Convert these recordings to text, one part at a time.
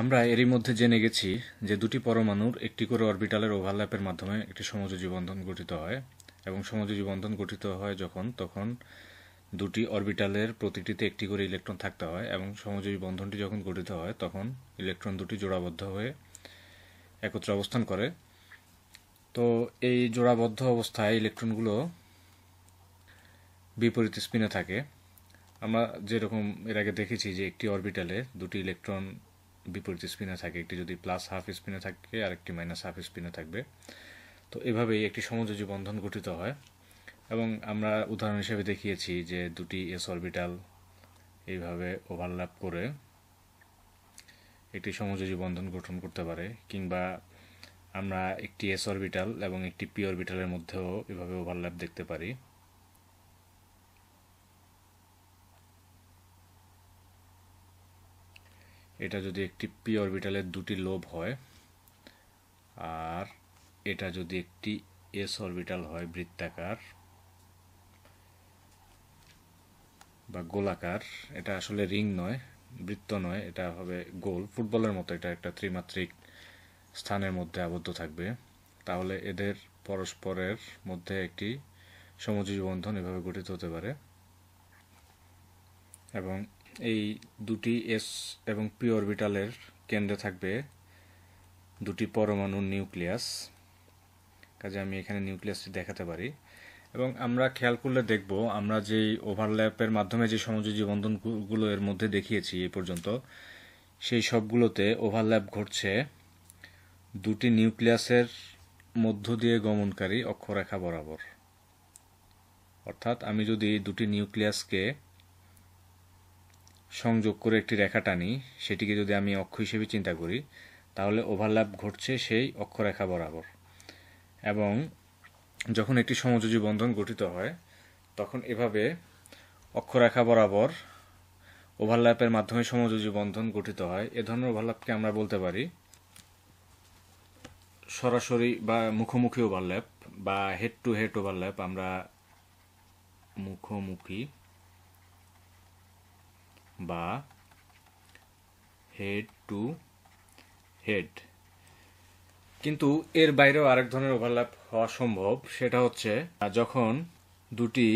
আমরা এরই মধ্যে জেনে গেছি যে দুটি পরমাণুর একটি করে অরবিটালের ওভারল্যাপের মাধ্যমে একটি সমযোজী বন্ধন গঠিত হয় এবং সমযোজী বন্ধন গঠিত হয় যখন তখন দুটি অরবিটালের প্রতিটিতে একটি করে ইলেকট্রন থাকতে হয় এবং সমযোজী বন্ধনটি যখন গঠিত হয় তখন ইলেকট্রন দুটি জোড়াবদ্ধ হয়ে একত্রে অবস্থান করে তো এই জোড়াবদ্ধ অবস্থায় ইলেকট্রনগুলো বিপরীত স্পিনে থাকে আমরা যেরকম এর আগে দেখেছি যে একটি অরবিটালে দুটি ইলেকট্রন বিপরীত স্পিনে থাকে একটি যদি প্লাস হাফ স্পিনে থাকে আর একটি মাইনাস হাফ স্পিনে থাকবে তো এভাবেই একটি সমযোজী বন্ধন গঠিত হয় এবং আমরা উদাহরণ হিসেবে দেখিয়েছি যে দুটি এস অরবিটাল এইভাবে ওভারল্যাপ করে একটি সমযোজী বন্ধন গঠন করতে পারে কিংবা আমরা একটি এস অরবিটাল এবং একটি পি অরবিটালের মধ্যেও এভাবে ওভারল্যাপ দেখতে পারি এটা যদি একটি পি অরবিটালের দুটি লোব হয় আর এটা যদি একটি এস অরবিটাল হয় বৃত্তাকার বা গোলাকার এটা আসলে রিং নয় বৃত্ত নয় এটা হবে গোল ফুটবলের মতো এটা একটা ত্রিমাত্রিক স্থানের মধ্যে আবদ্ধ থাকবে তাহলে এদের পরস্পরের মধ্যে একটি সমযোজী বন্ধন এভাবে গঠিত হতে পারে এবং এই দুটি এস এবং পি অরবিটালের কেন্দ্রে থাকবে দুটি পরমাণু নিউক্লিয়াস কাজে আমি এখানে নিউক্লিয়াসটি দেখাতে পারি এবং আমরা খেয়াল করলে দেখব আমরা যে ওভারল্যাপের মাধ্যমে যে সমযোজী বন্ধনগুলো এর মধ্যে দেখিয়েছি এ পর্যন্ত সেই সবগুলোতে ওভারল্যাপ ঘটছে দুটি নিউক্লিয়াসের মধ্য দিয়ে গমনকারী অক্ষরেখা বরাবর অর্থাৎ আমি যদি দুটি নিউক্লিয়াসকে সংযোগ করে একটি রেখা টানি সেটিকে যদি আমি অক্ষ হিসেবে চিন্তা করি তাহলে ওভারল্যাপ ঘটছে সেই অক্ষরেখা বরাবর এবং যখন একটি সমযোজী বন্ধন গঠিত হয় তখন এভাবে অক্ষরেখা বরাবর ওভারল্যাপের মাধ্যমে সমযোজী বন্ধন গঠিত হয় এ ধরনের ওভারল্যাপকে আমরা বলতে পারি সরাসরি বা মুখোমুখি ওভারল্যাপ বা হেড টু হেড ওভারল্যাপ আমরা মুখোমুখি বা হেড টু হেড কিন্তু এর বাইরেও আরেক ধরনের ওভারল্যাপ হওয়া সম্ভব সেটা হচ্ছে যখন দুটি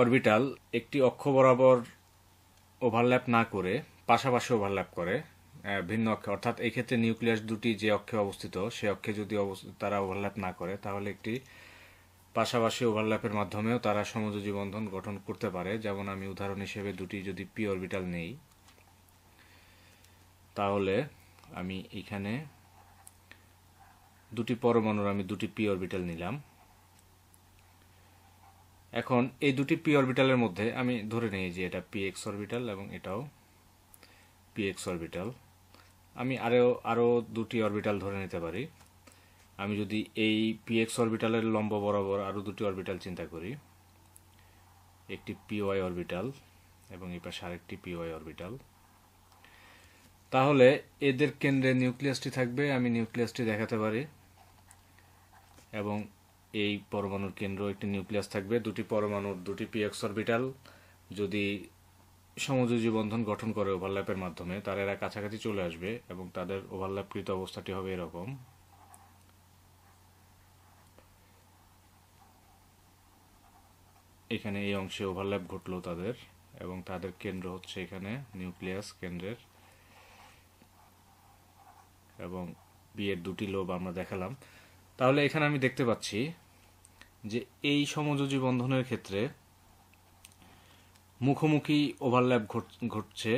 অরবিটাল একটি অক্ষ বরাবর ওভারল্যাপ না করে পাশাপাশি ওভারল্যাপ করে ভিন্ন অক্ষে অর্থাৎ এক্ষেত্রে নিউক্লিয়াস দুটি যে অক্ষে অবস্থিত সে অক্ষে যদি তারা ওভারল্যাপ না করে তাহলে একটি পাশাপাশি ওভারল্যাপের মাধ্যমেও তারা সমযোজী বন্ধন গঠন করতে পারে যেমন আমি উদাহরণ হিসেবে দুটি যদি পি অরবিটাল নেই তাহলে আমি এখানে দুটি পরমাণুর আমি দুটি পি অরবিটাল নিলাম এখন এই দুটি পি অরবিটালের মধ্যে আমি ধরে নিই যে এটা পি এক্স অরবিটাল এবং এটাও পি এক্স অরবিটাল আমি আরও আরও দুটি অরবিটাল ধরে নিতে পারি আমি যদি এই পিএক্স অরবিটালের লম্ব বরাবর আরও দুটি অরবিটাল চিন্তা করি একটি পিওয়াই অরবিটাল এবং এই পাশে আরেকটি পিওয়াই অরবিটাল তাহলে এদের কেন্দ্রে নিউক্লিয়াসটি থাকবে আমি নিউক্লিয়াসটি দেখাতে পারি এবং এই পরমাণুর কেন্দ্র একটি নিউক্লিয়াস থাকবে দুটি পরমাণুর দুটি পিএক্স অরবিটাল যদি সমযোজী বন্ধন গঠন করে ওভারল্যাপের মাধ্যমে তারা এরা কাছাকাছি চলে আসবে এবং তাদের ওভারল্যাপকৃত অবস্থাটি হবে এরকম এখানে এই অংশে ওভারল্যাপ ঘটলো তাদের এবং তাদের কেন্দ্র হচ্ছে এখানে নিউক্লিয়াস কেন্দ্রের এবং বিয়ের দুটি লোভ আমরা দেখালাম তাহলে এখানে আমি দেখতে পাচ্ছি যে এই সমযোজী বন্ধনের ক্ষেত্রে মুখোমুখি ওভারল্যাপ ঘটছে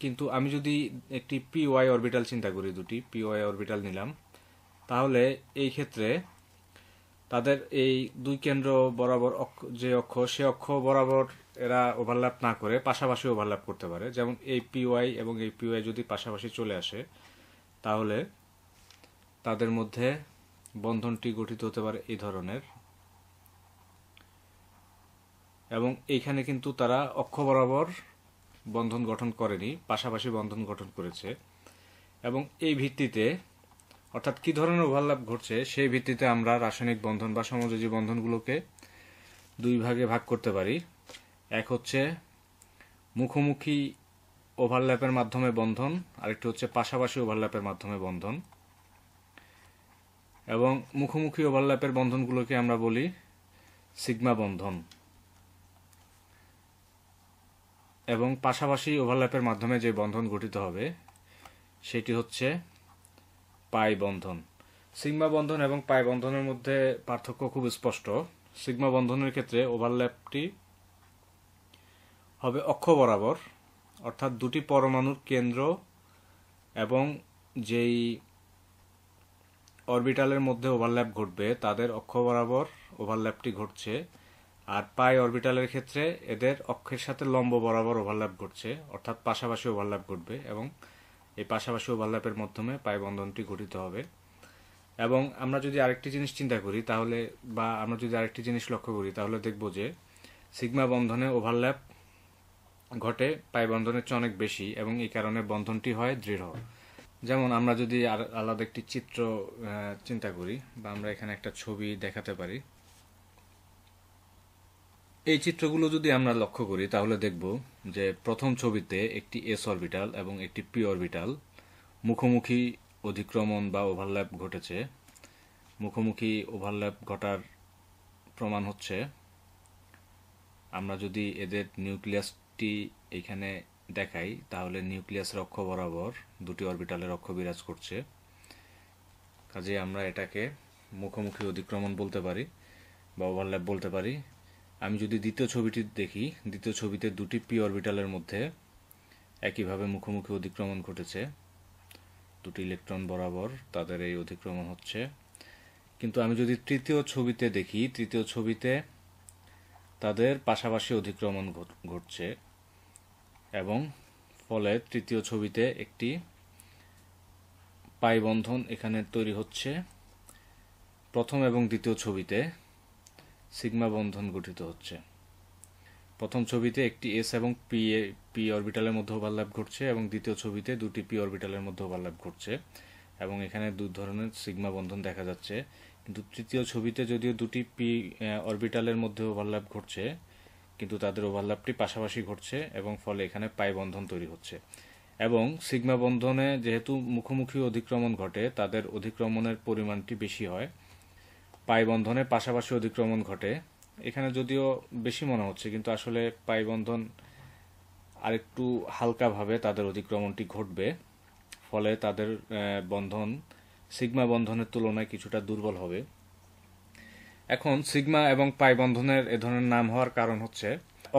কিন্তু আমি যদি একটি পি ওয়াই অরবিটাল চিন্তা করি দুটি পি ওয়াই অরবিটাল নিলাম তাহলে এই ক্ষেত্রে তাদের এই দুই কেন্দ্র বরাবর যে অক্ষ সে অক্ষ বরাবর এরা ওভারল্যাপ না করে পাশাপাশি ওভারল্যাপ করতে পারে যেমন এই পিওয়াই এবং এই পিওয়াই যদি পাশাপাশি চলে আসে তাহলে তাদের মধ্যে বন্ধনটি গঠিত হতে পারে এই ধরনের এবং এইখানে কিন্তু তারা অক্ষ বরাবর বন্ধন গঠন করেনি পাশাপাশি বন্ধন গঠন করেছে এবং এই ভিত্তিতে অর্থাৎ কি ধরনের ওভারল্যাপ ঘটছে সেই ভিত্তিতে আমরা রাসায়নিক বন্ধন বা সমযোজী বন্ধনগুলোকে দুই ভাগে ভাগ করতে পারি এক হচ্ছে মুখোমুখি ওভারল্যাপের মাধ্যমে বন্ধন আরেকটি হচ্ছে পাশাপাশি ওভারল্যাপের মাধ্যমে বন্ধন এবং মুখোমুখি ওভারল্যাপের বন্ধনগুলোকে আমরা বলি সিগমা বন্ধন এবং পাশাপাশি ওভারল্যাপের মাধ্যমে যে বন্ধন গঠিত হবে সেটি হচ্ছে পাই বন্ধন সিগমা বন্ধন এবং পাই বন্ধনের মধ্যে পার্থক্য খুব স্পষ্ট সিগমা বন্ধনের ক্ষেত্রে ওভারল্যাপটি হবে অক্ষ বরাবর অর্থাৎ দুটি পরমাণুর কেন্দ্র এবং যেই অরবিটালের মধ্যে ওভারল্যাপ ঘটবে তাদের অক্ষ বরাবর ওভারল্যাপটি ঘটছে আর পাই অরবিটালের ক্ষেত্রে এদের অক্ষের সাথে লম্ব বরাবর ওভারল্যাপ ঘটছে অর্থাৎ পাশাপাশি ওভারল্যাপ ঘটবে এবং এই পাশাপাশি ওভারল্যাপের মাধ্যমে পায়বন্ধনটি গঠিত হবে এবং আমরা যদি আরেকটি জিনিস চিন্তা করি তাহলে বা আমরা যদি আরেকটি জিনিস লক্ষ্য করি তাহলে দেখব যে সিগমা বন্ধনে ওভারল্যাপ ঘটে পায়বন্ধনের চেয়ে অনেক বেশি এবং এই কারণে বন্ধনটি হয় দৃঢ় যেমন আমরা যদি আলাদা একটি চিত্র চিন্তা করি বা আমরা এখানে একটা ছবি দেখাতে পারি এই চিত্রগুলো যদি আমরা লক্ষ্য করি তাহলে দেখব যে প্রথম ছবিতে একটি এস অরবিটাল এবং একটি পি অরবিটাল মুখোমুখি অধিক্রমণ বা ওভারল্যাপ ঘটেছে মুখোমুখি ওভারল্যাপ ঘটার প্রমাণ হচ্ছে আমরা যদি এদের নিউক্লিয়াসটি এখানে দেখাই তাহলে নিউক্লিয়াসের অক্ষ বরাবর দুটি অরবিটালের অক্ষ বিরাজ করছে কাজে আমরা এটাকে মুখোমুখি অধিক্রমণ বলতে পারি বা ওভারল্যাপ বলতে পারি আমি যদি দ্বিতীয় ছবিটি দেখি দ্বিতীয় ছবিতে দুটি পি অরবিটালের মধ্যে একইভাবে মুখোমুখি অধিক্রমণ ঘটেছে দুটি ইলেকট্রন বরাবর তাদের এই অধিক্রমণ হচ্ছে কিন্তু আমি যদি তৃতীয় ছবিতে দেখি তৃতীয় ছবিতে তাদের পাশাপাশি অধিক্রমণ ঘটছে এবং ফলে তৃতীয় ছবিতে একটি পাইবন্ধন এখানে তৈরি হচ্ছে প্রথম এবং দ্বিতীয় ছবিতে সিগমা বন্ধন গঠিত হচ্ছে প্রথম ছবিতে একটি এস এবং পি এ পি অরবিটালের মধ্যে ওভারল্যাপ ঘটছে এবং দ্বিতীয় ছবিতে দুটি পি অরবিটালের মধ্যে ওভারল্যাপ ঘটছে এবং এখানে দু ধরনের সিগমা বন্ধন দেখা যাচ্ছে কিন্তু তৃতীয় ছবিতে যদিও দুটি পি অরবিটালের মধ্যে ওভারল্যাপ ঘটছে কিন্তু তাদের ওভারল্যাপটি পাশাপাশি ঘটছে এবং ফলে এখানে পাই বন্ধন তৈরি হচ্ছে এবং সিগমা বন্ধনে যেহেতু মুখোমুখি অধিক্রমণ ঘটে তাদের অধিক্রমণের পরিমাণটি বেশি হয় পাইবন্ধনের পাশাপাশি অধিক্রমণ ঘটে এখানে যদিও বেশি মনে হচ্ছে কিন্তু আসলে পাইবন্ধন আরেকটু হালকাভাবে তাদের অধিক্রমণটি ঘটবে ফলে তাদের বন্ধন সিগমা বন্ধনের তুলনায় কিছুটা দুর্বল হবে এখন সিগমা এবং পাই বন্ধনের এ ধরনের নাম হওয়ার কারণ হচ্ছে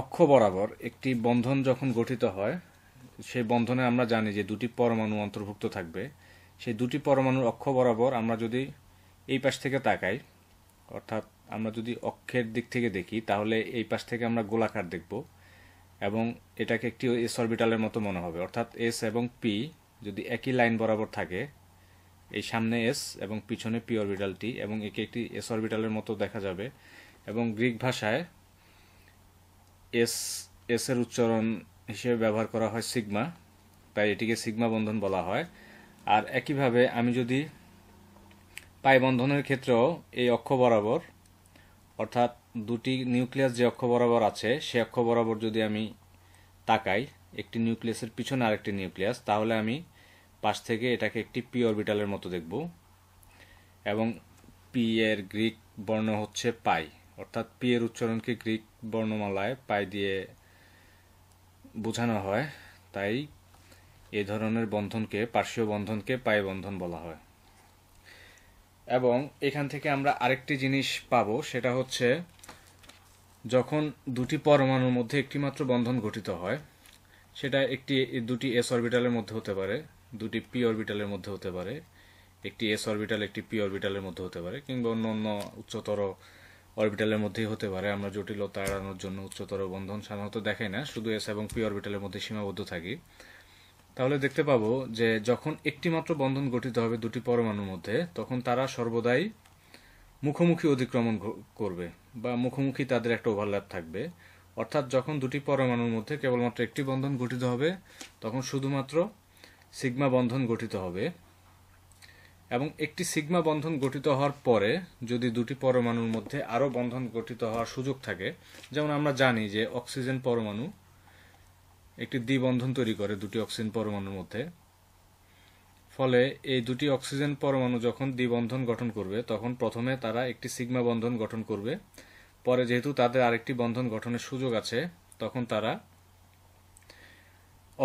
অক্ষ বরাবর একটি বন্ধন যখন গঠিত হয় সেই বন্ধনে আমরা জানি যে দুটি পরমাণু অন্তর্ভুক্ত থাকবে সেই দুটি পরমাণুর অক্ষ বরাবর আমরা যদি এই পাশ থেকে তাকাই অর্থাৎ আমরা যদি অক্ষের দিক থেকে দেখি তাহলে এই পাশ থেকে আমরা গোলাকার দেখব এবং এটাকে একটি এস অরবিটালের মতো মনে হবে অর্থাৎ এস এবং পি যদি একই লাইন বরাবর থাকে এই সামনে এস এবং পিছনে পি অরবিটালটি এবং একে একটি এস অরবিটালের মতো দেখা যাবে এবং গ্রিক ভাষায় এস এস এর উচ্চারণ হিসেবে ব্যবহার করা হয় সিগমা তাই এটিকে সিগমা বন্ধন বলা হয় আর একইভাবে আমি যদি পাই বন্ধনের ক্ষেত্রেও এই অক্ষ বরাবর অর্থাৎ দুটি নিউক্লিয়াস যে অক্ষ বরাবর আছে সে অক্ষ বরাবর যদি আমি তাকাই একটি নিউক্লিয়াসের পিছনে আরেকটি নিউক্লিয়াস তাহলে আমি পাশ থেকে এটাকে একটি পি অরবিটালের মতো দেখব এবং পি এর গ্রিক বর্ণ হচ্ছে পাই অর্থাৎ পি এর উচ্চারণকে গ্রিক বর্ণমালায় পাই দিয়ে বোঝানো হয় তাই এ ধরনের বন্ধনকে পার্শ্বীয় বন্ধনকে পাই বন্ধন বলা হয় এবং এখান থেকে আমরা আরেকটি জিনিস পাবো সেটা হচ্ছে যখন দুটি পরমাণুর মধ্যে একটি মাত্র বন্ধন গঠিত হয় সেটা একটি দুটি এস অরবিটালের মধ্যে হতে পারে দুটি পি অরবিটালের মধ্যে হতে পারে একটি এস অরবিটাল একটি পি অরবিটালের মধ্যে হতে পারে কিংবা অন্য অন্য উচ্চতর অরবিটালের মধ্যেই হতে পারে আমরা জটিলতা এড়ানোর জন্য উচ্চতর বন্ধন সাধারণত দেখাই না শুধু এস এবং পি অরবিটালের মধ্যে সীমাবদ্ধ থাকি তাহলে দেখতে পাবো যে যখন একটি মাত্র বন্ধন গঠিত হবে দুটি পরমাণুর মধ্যে তখন তারা সর্বদাই মুখোমুখি অধিক্রমণ করবে বা মুখোমুখি তাদের একটা ওভারল্যাপ থাকবে অর্থাৎ যখন দুটি পরমাণুর মধ্যে কেবলমাত্র একটি বন্ধন গঠিত হবে তখন শুধুমাত্র সিগমা বন্ধন গঠিত হবে এবং একটি সিগমা বন্ধন গঠিত হওয়ার পরে যদি দুটি পরমাণুর মধ্যে আরও বন্ধন গঠিত হওয়ার সুযোগ থাকে যেমন আমরা জানি যে অক্সিজেন পরমাণু একটি দ্বিবন্ধন তৈরি করে দুটি অক্সিজেন পরমাণুর মধ্যে ফলে এই দুটি অক্সিজেন পরমাণু যখন দ্বিবন্ধন গঠন করবে তখন প্রথমে তারা একটি সিগমা বন্ধন গঠন করবে পরে যেহেতু তাদের আরেকটি বন্ধন গঠনের সুযোগ আছে তখন তারা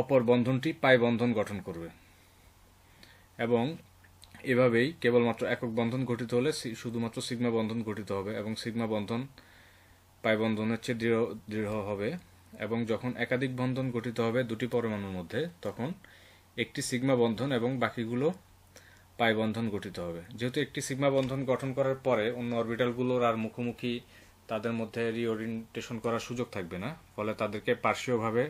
অপর বন্ধনটি পাই বন্ধন গঠন করবে এবং এভাবেই কেবলমাত্র একক বন্ধন গঠিত হলে শুধুমাত্র সিগমা বন্ধন গঠিত হবে এবং সিগমা বন্ধন পাই বন্ধনের চেয়ে দৃঢ় দৃঢ় হবে এবং যখন একাধিক বন্ধন গঠিত হবে দুটি পরমাণুর মধ্যে তখন একটি সিগমা বন্ধন এবং বাকিগুলো পাই বন্ধন গঠিত হবে যেহেতু একটি সিগমা বন্ধন গঠন করার পরে অন্য অরবিটালগুলোর আর মুখোমুখি তাদের মধ্যে রিওরিয়েন্টেশন করার সুযোগ থাকবে না ফলে তাদেরকে পার্শ্বীয়ভাবে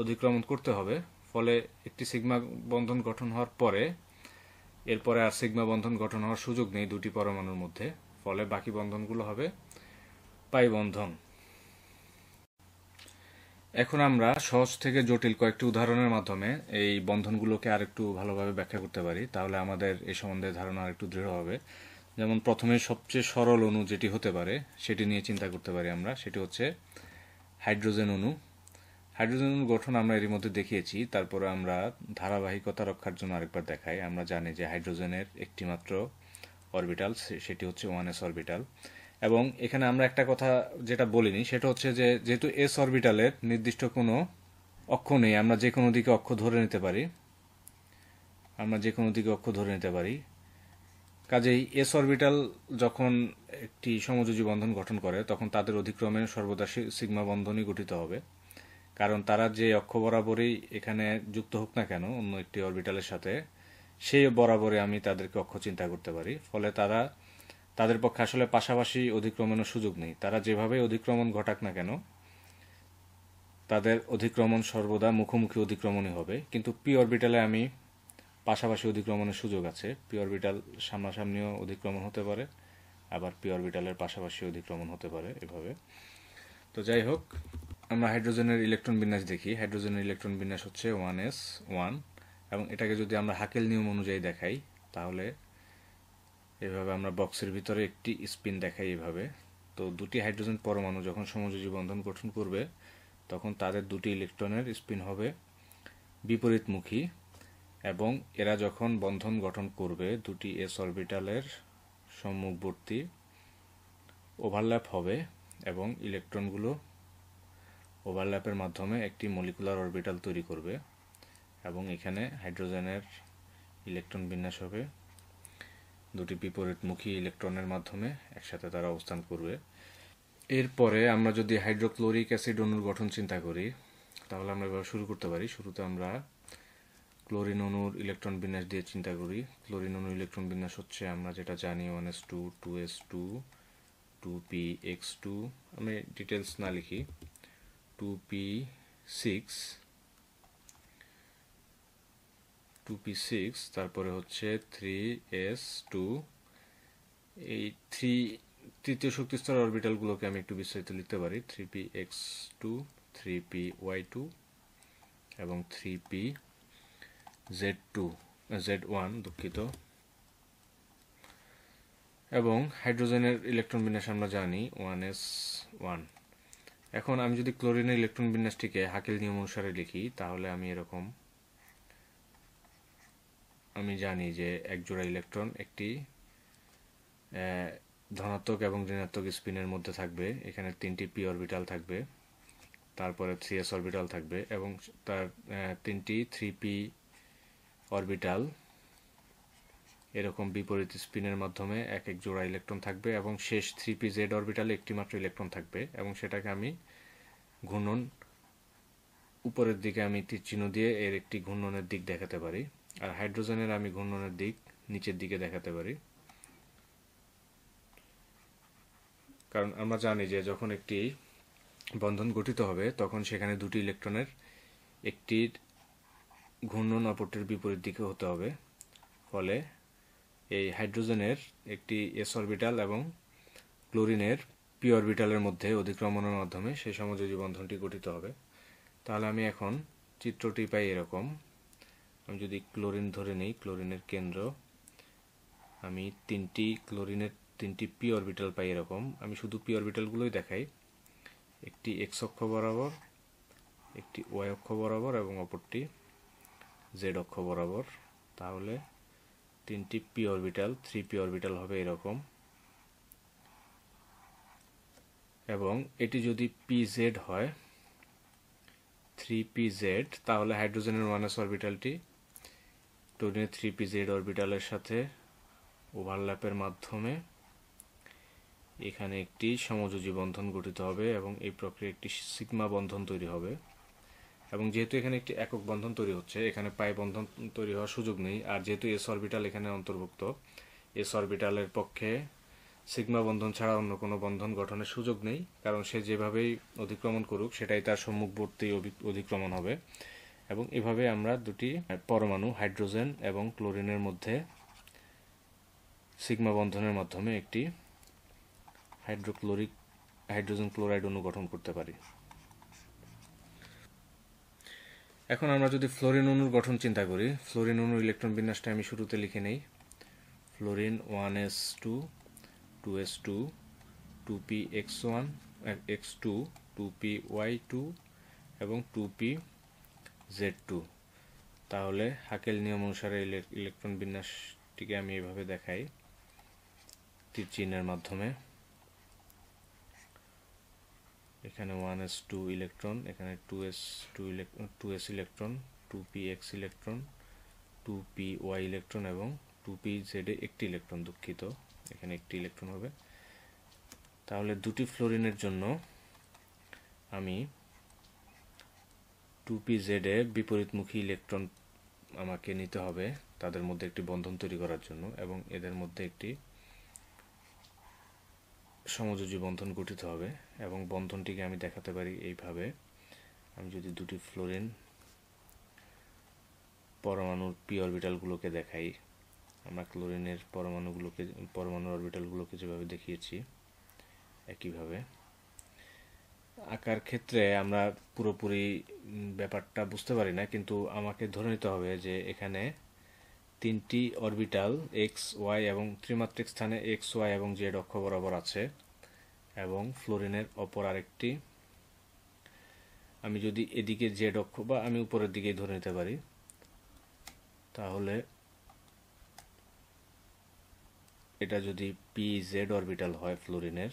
অধিক্রমণ করতে হবে ফলে একটি সিগমা বন্ধন গঠন হওয়ার পরে এরপরে আর সিগমা বন্ধন গঠন হওয়ার সুযোগ নেই দুটি পরমাণুর মধ্যে ফলে বাকি বন্ধনগুলো হবে পাই বন্ধন এখন আমরা সহজ থেকে জটিল কয়েকটি উদাহরণের মাধ্যমে এই বন্ধনগুলোকে আরেকটু ভালোভাবে ব্যাখ্যা করতে পারি তাহলে আমাদের এ সম্বন্ধে ধারণা আরেকটু দৃঢ় হবে যেমন প্রথমে সবচেয়ে সরল অণু যেটি হতে পারে সেটি নিয়ে চিন্তা করতে পারি আমরা সেটি হচ্ছে হাইড্রোজেন অণু হাইড্রোজেন অণুর গঠন আমরা এর মধ্যে দেখিয়েছি তারপরে আমরা ধারাবাহিকতা রক্ষার জন্য আরেকবার দেখাই আমরা জানি যে হাইড্রোজেনের একটিমাত্র অরবিটাল সেটি হচ্ছে ওয়ান এস অরবিটাল এবং এখানে আমরা একটা কথা যেটা বলিনি সেটা হচ্ছে যে যেহেতু এস অরবিটালের নির্দিষ্ট কোনো অক্ষ নেই আমরা যে কোনো দিকে অক্ষ ধরে নিতে পারি আমরা যে কোনো দিকে অক্ষ ধরে নিতে পারি কাজেই এস অরবিটাল যখন একটি সমযোজী বন্ধন গঠন করে তখন তাদের অধিক্রমে সর্বদা সিগমা বন্ধনই গঠিত হবে কারণ তারা যে অক্ষ বরাবরই এখানে যুক্ত হোক না কেন অন্য একটি অরবিটালের সাথে সেই বরাবরে আমি তাদেরকে অক্ষ চিন্তা করতে পারি ফলে তারা তাদের পক্ষে আসলে পাশাপাশি অধিক্রমণের সুযোগ নেই তারা যেভাবে অধিক্রমণ ঘটাক না কেন তাদের অধিক্রমণ সর্বদা মুখোমুখি অধিক্রমণই হবে কিন্তু পি অরবিটালে আমি পাশাপাশি অধিক্রমণের সুযোগ আছে পি অরবিটাল সামনাসামনিও অধিক্রমণ হতে পারে আবার পি অরবিটালের পাশাপাশি অধিক্রমণ হতে পারে এভাবে তো যাই হোক আমরা হাইড্রোজেনের ইলেকট্রন বিন্যাস দেখি হাইড্রোজেনের ইলেকট্রন বিন্যাস হচ্ছে ওয়ান এস ওয়ান এবং এটাকে যদি আমরা হাকেল নিয়ম অনুযায়ী দেখাই তাহলে এভাবে আমরা বক্সের ভিতরে একটি স্পিন দেখাই এভাবে তো দুটি হাইড্রোজেন পরমাণু যখন সমযোজী বন্ধন গঠন করবে তখন তাদের দুটি ইলেকট্রনের স্পিন হবে বিপরীতমুখী এবং এরা যখন বন্ধন গঠন করবে দুটি এস অরবিটালের সম্মুখবর্তী ওভারল্যাপ হবে এবং ইলেকট্রনগুলো ওভারল্যাপের মাধ্যমে একটি মলিকুলার অরবিটাল তৈরি করবে এবং এখানে হাইড্রোজেনের ইলেকট্রন বিন্যাস হবে দুটি বিপরীতমুখী ইলেকট্রনের মাধ্যমে একসাথে তারা অবস্থান করবে এরপরে আমরা যদি হাইড্রোক্লোরিক অ্যাসিড অণুর গঠন চিন্তা করি তাহলে আমরা এবার শুরু করতে পারি শুরুতে আমরা ক্লোরিন অণুর ইলেকট্রন বিন্যাস দিয়ে চিন্তা করি ক্লোরিন অণুর ইলেকট্রন বিন্যাস হচ্ছে আমরা যেটা জানি one S two two S two two P x two আমি ডিটেলস না লিখি two P six two P six তারপরে হচ্ছে থ্রি এস টু এই থ্রি তৃতীয় শক্তিস্তর অরবিটালগুলোকে আমি একটু বিস্তারিত লিখতে পারি three P x two three P Y two এবং three P Z two Z one দুঃখিত এবং হাইড্রোজেনের ইলেকট্রন বিন্যাস আমরা জানি ওয়ান এস ওয়ান এখন আমি যদি ক্লোরিনের ইলেকট্রন বিন্যাসটিকে হাকেল নিয়ম অনুসারে লিখি তাহলে আমি এরকম আমি জানি যে এক জোড়া ইলেকট্রন একটি ধনাত্মক এবং ঋণাত্মক স্পিনের মধ্যে থাকবে এখানে তিনটি পি অরবিটাল থাকবে তারপরে থ্রি এস অরবিটাল থাকবে এবং তার তিনটি থ্রি পি অরবিটাল এরকম বিপরীত স্পিনের মাধ্যমে এক এক জোড়া ইলেকট্রন থাকবে এবং শেষ থ্রি পি জেড অরবিটালে একটি মাত্র ইলেকট্রন থাকবে এবং সেটাকে আমি ঘূর্ণন উপরের দিকে আমি তীর চিহ্ন দিয়ে এর একটি ঘূর্ণনের দিক দেখাতে পারি আর হাইড্রোজেনের আমি ঘূর্ণনের দিক নিচের দিকে দেখাতে পারি কারণ আমরা জানি যে যখন একটি বন্ধন গঠিত হবে তখন সেখানে দুটি ইলেকট্রনের একটির ঘূর্ণন অপরটির বিপরীত দিকে হতে হবে ফলে এই হাইড্রোজেনের একটি এস অরবিটাল এবং ক্লোরিনের পি অরবিটালের মধ্যে অধিক্রমণের মাধ্যমে সেই সমযোজী বন্ধনটি গঠিত হবে তাহলে আমি এখন চিত্রটি পাই এরকম আমি যদি ক্লোরিন ধরে নিই ক্লোরিনের কেন্দ্র আমি তিনটি ক্লোরিনের তিনটি পি অরবিটাল পাই এরকম আমি শুধু পি অরবিটালগুলোই দেখাই একটি এক্স অক্ষ বরাবর একটি ওয়াই অক্ষ বরাবর এবং অপরটি জেড অক্ষ বরাবর তাহলে তিনটি p orbital three p orbital হবে এরকম এবং এটি যদি পি জেড হয় থ্রি পি জেড তাহলে হাইড্রোজেনের মাইনাস অরবিটালটি টু থ্রি পি জেড অরবিটালের সাথে ওভারল্যাপের মাধ্যমে এখানে একটি সমযোজী বন্ধন গঠিত হবে এবং এই প্রক্রিয়া একটি সিগমা বন্ধন তৈরি হবে এবং যেহেতু এখানে একটি একক বন্ধন তৈরি হচ্ছে এখানে পাই বন্ধন তৈরি হওয়ার সুযোগ নেই আর যেহেতু এস অরবিটাল এখানে অন্তর্ভুক্ত এস অরবিটালের পক্ষে সিগমা বন্ধন ছাড়া অন্য কোনো বন্ধন গঠনের সুযোগ নেই কারণ সে যেভাবেই অধিক্রমণ করুক সেটাই তার সম্মুখবর্তী অধিক্রমণ হবে এবং এভাবে আমরা দুটি পরমাণু হাইড্রোজেন এবং ক্লোরিনের মধ্যে সিগমা বন্ধনের মাধ্যমে একটি হাইড্রোক্লোরিক হাইড্রোজেন ক্লোরাইড অণু গঠন করতে পারি এখন আমরা যদি ফ্লোরিন অণুর গঠন চিন্তা করি ফ্লোরিন অণুর ইলেকট্রন বিন্যাসটা আমি শুরুতে লিখে নেই fluorine one S two two S two two P x one x two two p Y two এবং টু পি জেড টু তাহলে হাকেল নিয়ম অনুসারে ইলেকট্রন বিন্যাসটিকে আমি এভাবে দেখাই তীর চিহ্নের মাধ্যমে এখানে ওয়ান এস টু ইলেকট্রন এখানে two S two electron two s electron two P x electron two p y electron এবং টু পি জেডে একটি ইলেকট্রন দুঃখিত এখানে একটি ইলেকট্রন হবে তাহলে দুটি ফ্লোরিনের জন্য আমি টু পি জেডে বিপরীতমুখী ইলেকট্রন আমাকে নিতে হবে তাদের মধ্যে একটি বন্ধন তৈরি করার জন্য এবং এদের মধ্যে একটি সমযোজী বন্ধন গঠিত হবে এবং বন্ধনটিকে আমি দেখাতে পারি এইভাবে আমি যদি দুটি ফ্লোরিন পরমাণুর পি অরবিটালগুলোকে দেখাই আমরা ক্লোরিনের পরমাণুগুলোকে পরমাণু অরবিটালগুলোকে যেভাবে দেখিয়েছি একইভাবে আঁকার ক্ষেত্রে আমরা পুরোপুরি ব্যাপারটা বুঝতে পারি না কিন্তু আমাকে ধরে নিতে হবে যে এখানে তিনটি অরবিটাল এক্স ওয়াই এবং ত্রিমাত্রিক স্থানে এক্স ওয়াই এবং জেড অক্ষ বরাবর আছে এবং ফ্লোরিনের অপর আরেকটি আমি যদি এদিকে জেড অক্ষ বা আমি উপরের দিকেই ধরে নিতে পারি তাহলে এটা যদি পি জেড অরবিটাল হয় ফ্লোরিনের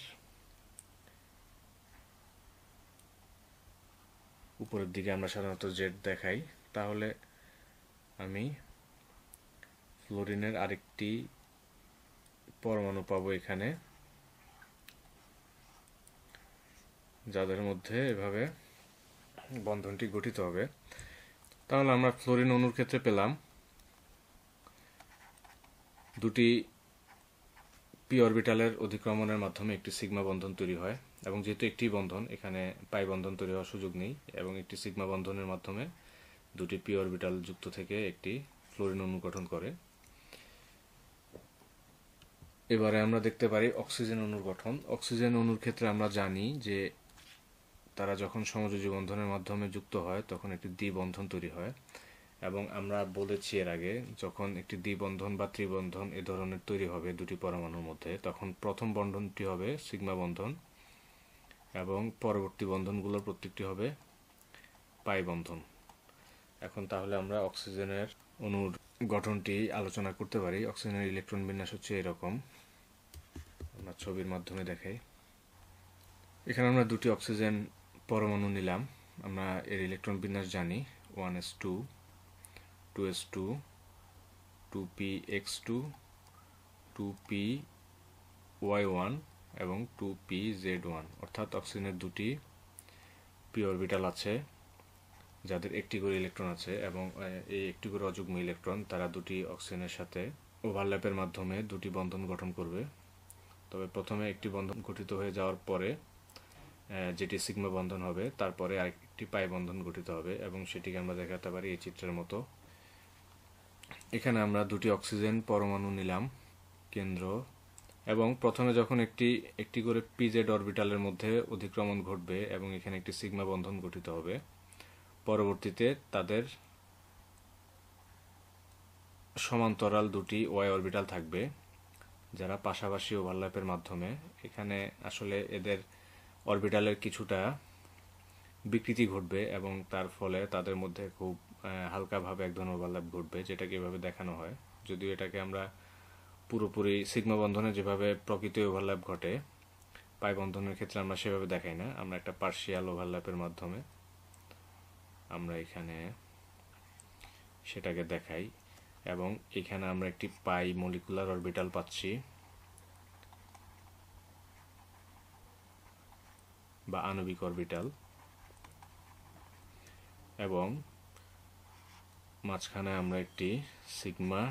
উপরের দিকে আমরা সাধারণত জেড দেখাই তাহলে আমি ফ্লোরিনের আরেকটি পরমাণু পাবো এখানে যাদের মধ্যে এভাবে বন্ধনটি গঠিত হবে তাহলে আমরা ফ্লোরিন অনুর ক্ষেত্রে পেলাম দুটি পি অরবিটালের অধিক্রমণের মাধ্যমে একটি সিগমা বন্ধন তৈরি হয় এবং যেহেতু একটি বন্ধন এখানে পাই বন্ধন তৈরি হওয়ার সুযোগ নেই এবং একটি সিগমা বন্ধনের মাধ্যমে দুটি পি অরবিটাল যুক্ত থেকে একটি ফ্লোরিন অনুগঠন করে এবারে আমরা দেখতে পারি অক্সিজেন অনুর গঠন অক্সিজেন অনুর ক্ষেত্রে আমরা জানি যে তারা যখন সমযোজী বন্ধনের মাধ্যমে যুক্ত হয় তখন একটি দ্বিবন্ধন তৈরি হয় এবং আমরা বলেছি এর আগে যখন একটি দ্বিবন্ধন বা ত্রিবন্ধন এ ধরনের তৈরি হবে দুটি পরমাণুর মধ্যে তখন প্রথম বন্ধনটি হবে সিগমা বন্ধন এবং পরবর্তী বন্ধনগুলোর প্রত্যেকটি হবে পাই বন্ধন এখন তাহলে আমরা অক্সিজেনের অণুর গঠনটি আলোচনা করতে পারি অক্সিজেনের ইলেকট্রন বিন্যাস হচ্ছে এরকম আমরা ছবির মাধ্যমে দেখাই এখানে আমরা দুটি অক্সিজেন পরমাণু নিলাম আমরা এর ইলেকট্রন বিন্যাস জানি one S two two S two two P x two two p y one এবং টু পি জেড ওয়ান অর্থাৎ অক্সিজেনের দুটি পি অরবিটাল আছে যাদের একটি করে ইলেকট্রন আছে এবং এই একটি করে অযুগ্ম ইলেকট্রন তারা দুটি অক্সিজেনের সাথে ওভারল্যাপের মাধ্যমে দুটি বন্ধন গঠন করবে তবে প্রথমে একটি বন্ধন গঠিত হয়ে যাওয়ার পরে যেটি সিগমা বন্ধন হবে তারপরে আরেকটি পাই বন্ধন গঠিত হবে এবং সেটিকে আমরা দেখাতে পারি এই চিত্রের মতো এখানে আমরা দুটি অক্সিজেন পরমাণু নিলাম কেন্দ্র এবং প্রথমে যখন একটি একটি করে পিজেড অরবিটালের মধ্যে অধিক্রমণ ঘটবে এবং এখানে একটি সিগমা বন্ধন গঠিত হবে পরবর্তীতে তাদের সমান্তরাল দুটি ওয়াই অরবিটাল থাকবে যারা পাশাপাশি ওভারল্যাপের মাধ্যমে এখানে আসলে এদের অরবিটালের কিছুটা বিকৃতি ঘটবে এবং তার ফলে তাদের মধ্যে খুব হালকাভাবে এক ধরনের ওভারল্যাপ ঘটবে যেটাকে এভাবে দেখানো হয় যদিও এটাকে আমরা পুরোপুরি সিগমা বন্ধনে যেভাবে প্রকৃত ওভারল্যাপ ঘটে পাই বন্ধনের ক্ষেত্রে আমরা সেভাবে দেখাই না আমরা একটা পার্শিয়াল ওভারল্যাপের মাধ্যমে আমরা এখানে সেটাকে দেখাই এবং এখানে আমরা একটি পাই মলিকুলার অরবিটাল পাচ্ছি বা আণবিক অরবিটাল এবং মাঝখানে আমরা একটি সিগমা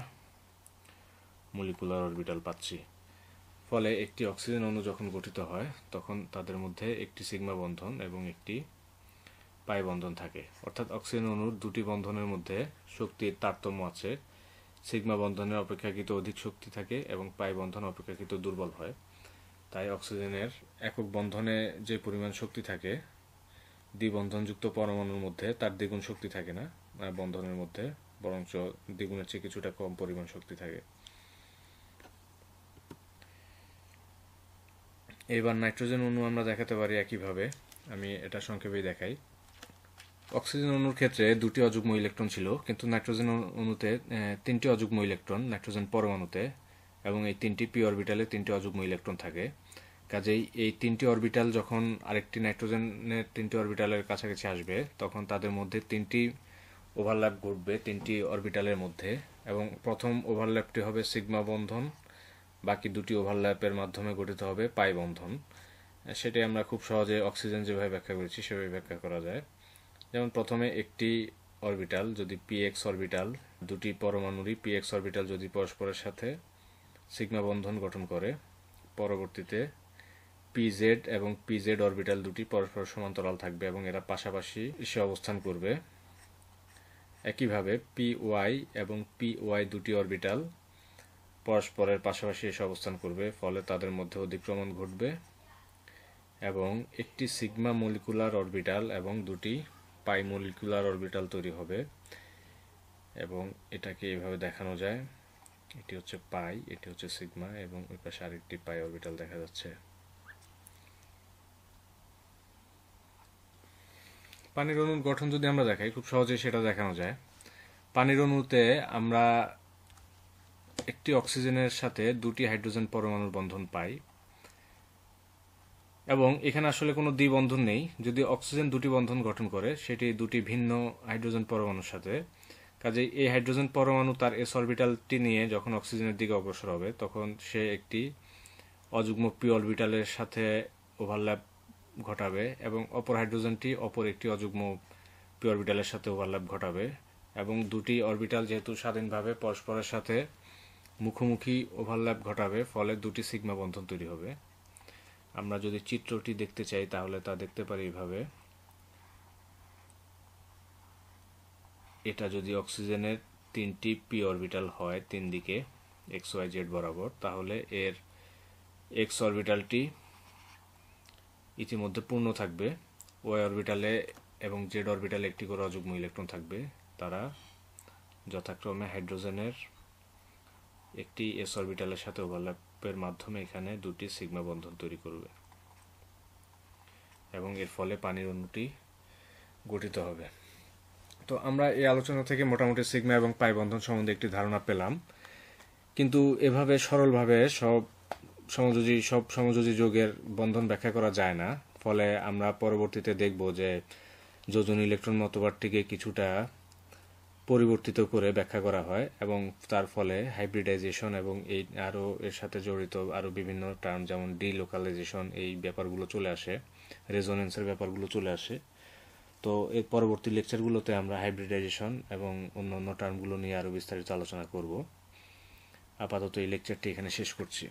মলিকুলার অরবিটাল পাচ্ছি ফলে একটি অক্সিজেন অণু যখন গঠিত হয় তখন তাদের মধ্যে একটি সিগমা বন্ধন এবং একটি পাই বন্ধন থাকে অর্থাৎ অক্সিজেন অণুর দুটি বন্ধনের মধ্যে শক্তির তারতম্য আছে সিগমা বন্ধনের অপেক্ষাকৃত অধিক শক্তি থাকে এবং পাই বন্ধন অপেক্ষাকৃত দুর্বল হয় তাই অক্সিজেনের একক বন্ধনে যে পরিমাণ শক্তি থাকে দ্বিবন্ধনযুক্ত পরমাণুর মধ্যে তার দ্বিগুণ শক্তি থাকে না বন্ধনের মধ্যে বরঞ্চ দ্বিগুণের চেয়ে কিছুটা কম পরিমাণ শক্তি থাকে এবার নাইট্রোজেন অণু আমরা দেখাতে পারি একইভাবে আমি এটা সংক্ষেপেই দেখাই অক্সিজেন অণুর ক্ষেত্রে দুটি অযুগ্ম ইলেকট্রন ছিল কিন্তু নাইট্রোজেন অণুতে তিনটি অযুগ্ম ইলেকট্রন নাইট্রোজেন পরমাণুতে এবং এই তিনটি পি অরবিটালে তিনটি অযুগ্ম ইলেকট্রন থাকে কাজেই এই তিনটি অরবিটাল যখন আরেকটি নাইট্রোজেনের তিনটি অরবিটালের কাছাকাছি আসবে তখন তাদের মধ্যে তিনটি ওভারল্যাপ ঘটবে তিনটি অরবিটালের মধ্যে এবং প্রথম ওভারল্যাপটি হবে সিগমা বন্ধন বাকি দুটি ওভারল্যাপের মাধ্যমে গঠিত হবে পাই বন্ধন সেটি আমরা খুব সহজে অক্সিজেন যেভাবে ব্যাখ্যা করেছি সেভাবে ব্যাখ্যা করা যায় যেমন প্রথমে একটি অরবিটাল যদি পিএক্স অরবিটাল দুটি পরমাণুরই পিএক্স অরবিটাল যদি পরস্পরের সাথে সিগমা বন্ধন গঠন করে পরবর্তীতে পিজেড এবং পিজেড অরবিটাল দুটি পরস্পর সমান্তরাল থাকবে এবং এরা পাশাপাশি এসে অবস্থান করবে একইভাবে পি ওয়াই এবং পি ওয়াই দুটি অরবিটাল পরস্পরের পাশাপাশি এসে অবস্থান করবে ফলে তাদের মধ্যে অধিক্রমণ ঘটবে এবং একটি সিগমা মলিকুলার অরবিটাল এবং দুটি পাই মলিকুলার অরবিটাল তৈরি হবে এবং এটাকে এভাবে দেখানো যায় এটি হচ্ছে পাই এটি হচ্ছে সিগমা এবং ওই পাশে আরেকটি পাই অরবিটাল দেখা যাচ্ছে পানির অণুর গঠন যদি আমরা দেখাই খুব সহজেই সেটা দেখানো যায় পানির অনুতে আমরা একটি অক্সিজেনের সাথে দুটি হাইড্রোজেন পরমাণুর বন্ধন পাই এবং এখানে আসলে কোনো দ্বিবন্ধন নেই যদি অক্সিজেন দুটি বন্ধন গঠন করে সেটি দুটি ভিন্ন হাইড্রোজেন পরমাণুর সাথে কাজে এই হাইড্রোজেন পরমাণু তার এস অরবিটালটি নিয়ে যখন অক্সিজেনের দিকে অগ্রসর হবে তখন সে একটি অযুগ্ম পি অরবিটালের সাথে ওভারল্যাপ ঘটাবে এবং অপর হাইড্রোজেনটি অপর একটি অযুগ্ম পি অরবিটালের সাথে ওভারল্যাপ ঘটাবে এবং দুটি অরবিটাল যেহেতু স্বাধীনভাবে পরস্পরের সাথে মুখোমুখি ওভারল্যাপ ঘটাবে ফলে দুটি সিগমা বন্ধন তৈরি হবে আমরা যদি চিত্রটি দেখতে চাই তাহলে তা দেখতে পারি এভাবে এটা যদি অক্সিজেনের তিনটি পি অরবিটাল হয় তিন দিকে এক্স ওয়াই জেড বরাবর তাহলে এর এক্স অরবিটালটি ইতিমধ্যে পূর্ণ থাকবে ওয়াই অরবিটালে এবং জেড অরবিটালে একটি করে অযুগ্ম ইলেকট্রন থাকবে তারা যথাক্রমে হাইড্রোজেনের একটি এস অরবিটালের সাথে ওভারল্যাপের মাধ্যমে এখানে দুটি সিগমা বন্ধন তৈরি করবে এবং এর ফলে পানির অণুটি গঠিত হবে তো আমরা এই আলোচনা থেকে মোটামুটি সিগমা এবং পাই বন্ধন সম্বন্ধে একটি ধারণা পেলাম কিন্তু এভাবে সরলভাবে সব সমযোজী সব সমযোজী যোগের বন্ধন ব্যাখ্যা করা যায় না ফলে আমরা পরবর্তীতে দেখব যে যোজন ইলেকট্রন মতবাদটিকে কিছুটা পরিবর্তিত করে ব্যাখ্যা করা হয় এবং তার ফলে হাইব্রিডাইজেশন এবং এই আরও এর সাথে জড়িত আরও বিভিন্ন টার্ম যেমন ডিলোকালাইজেশন এই ব্যাপারগুলো চলে আসে রেজোনেন্সের ব্যাপারগুলো চলে আসে তো এর পরবর্তী লেকচারগুলোতে আমরা হাইব্রিডাইজেশন এবং অন্য অন্য টার্মগুলো নিয়ে আরও বিস্তারিত আলোচনা করব আপাতত এই লেকচারটি এখানে শেষ করছি